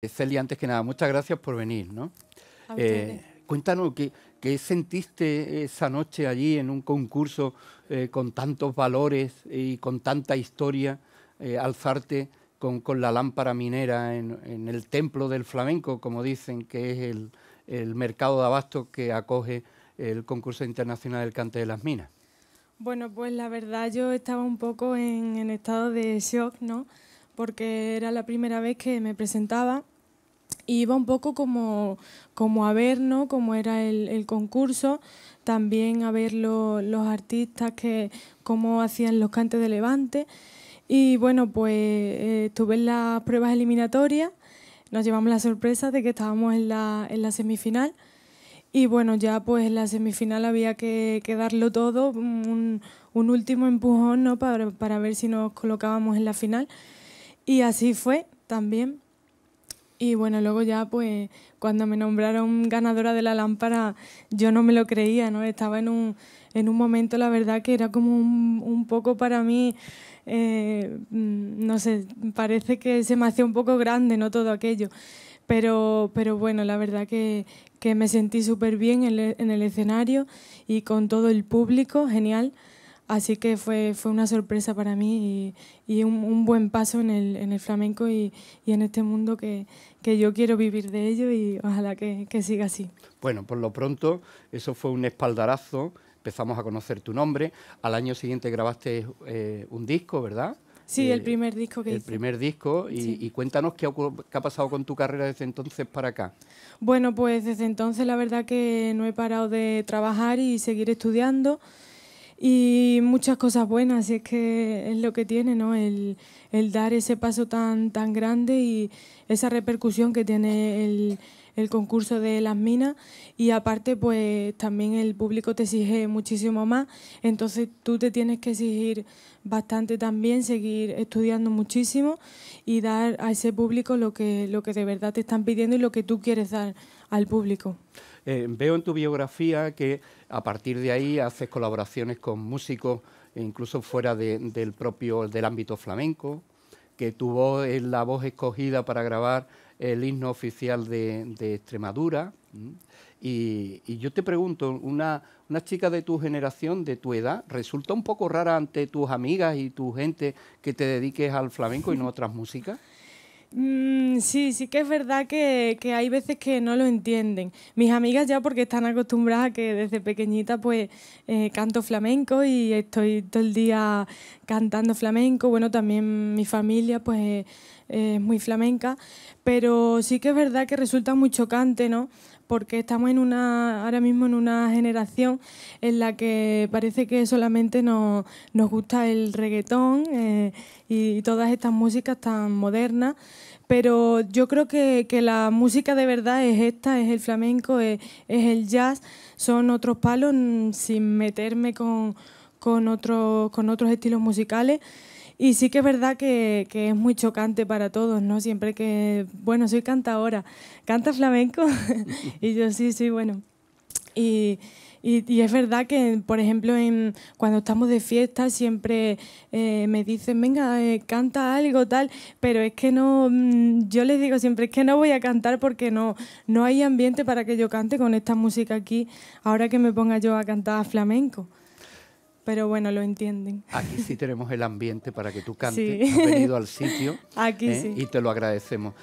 Eh, Celia, antes que nada, muchas gracias por venir. ¿no? Eh, cuéntanos, ¿qué, sentiste esa noche allí en un concurso eh, con tantos valores y con tanta historia, alzarte con, la lámpara minera en, el templo del flamenco, como dicen, que es el, mercado de abasto que acoge el concurso internacional del cante de las minas? Bueno, pues la verdad yo estaba un poco en, en estado de shock, ¿no? Porque era la primera vez que me presentaba iba un poco como, a ver ¿no? cómo era el, concurso, también a ver los artistas, que, cómo hacían los cantes de Levante. Y bueno, pues eh, estuve en las pruebas eliminatorias, nos llevamos la sorpresa de que estábamos en la, semifinal. Y bueno, ya pues en la semifinal había que, darlo todo, un, último empujón ¿no? para, para ver si nos colocábamos en la final. Y así fue también. Y bueno, luego ya pues cuando me nombraron ganadora de la lámpara yo no me lo creía, ¿no? Estaba en un, momento, la verdad, que era como un, poco para mí, eh, mm, no sé, parece que se me hacía un poco grande, ¿no? Todo aquello. Pero, pero bueno, la verdad que, me sentí súper bien en el escenario y con todo el público, genial. Así que fue, una sorpresa para mí y, un, buen paso en el, flamenco y, en este mundo que, yo quiero vivir de ello y ojalá que, siga así. Bueno, por lo pronto eso fue un espaldarazo, empezamos a conocer tu nombre, al año siguiente grabaste eh, un disco, ¿verdad? Sí, el eh, primer disco que El primer disco. Y, cuéntanos qué ha, pasado con tu carrera desde entonces para acá. Bueno, pues desde entonces la verdad que no he parado de trabajar y seguir estudiando y muchas cosas buenas, es que es lo que tiene, ¿no? El, el dar ese paso tan, tan grande y esa repercusión que tiene el, el concurso de las minas y aparte pues también el público te exige muchísimo más, entonces tú te tienes que exigir bastante también, seguir estudiando muchísimo y dar a ese público lo que, lo que de verdad te están pidiendo y lo que tú quieres dar al público. Eh, veo en tu biografía que a partir de ahí haces colaboraciones con músicos e incluso fuera del propio del ámbito flamenco, que tu voz es la voz escogida para grabar el himno oficial de, Extremadura. Y, yo te pregunto, una, una chica de tu generación, de tu edad, ¿resulta un poco rara ante tus amigas y tu gente que te dediques al flamenco y no a otras músicas? Mm, sí, sí que es verdad que, hay veces que no lo entienden. Mis amigas ya porque están acostumbradas a que desde pequeñita pues eh, canto flamenco y estoy todo el día cantando flamenco, bueno, también mi familia pues eh, eh, es muy flamenca, pero sí que es verdad que resulta muy chocante, ¿no? Porque estamos en una, ahora mismo en una generación en la que parece que solamente nos, gusta el reggaetón eh, y, todas estas músicas tan modernas, pero yo creo que, la música de verdad es esta, es el flamenco, es el jazz, son otros palos mm, sin meterme con con, con otros estilos musicales. Y sí que es verdad que, es muy chocante para todos, ¿no? Siempre que, bueno, soy cantadora, canta flamenco y yo sí, sí, bueno. Y, es verdad que, por ejemplo, cuando estamos de fiesta siempre eh, me dicen, venga, eh, canta algo, tal, pero es que no, mm, yo les digo siempre, es que no voy a cantar porque no, no hay ambiente para que yo cante con esta música aquí, ahora que me ponga yo a cantar flamenco pero bueno, lo entienden. Aquí sí tenemos el ambiente para que tú cantes. Has venido al sitio ¿eh? y te lo agradecemos.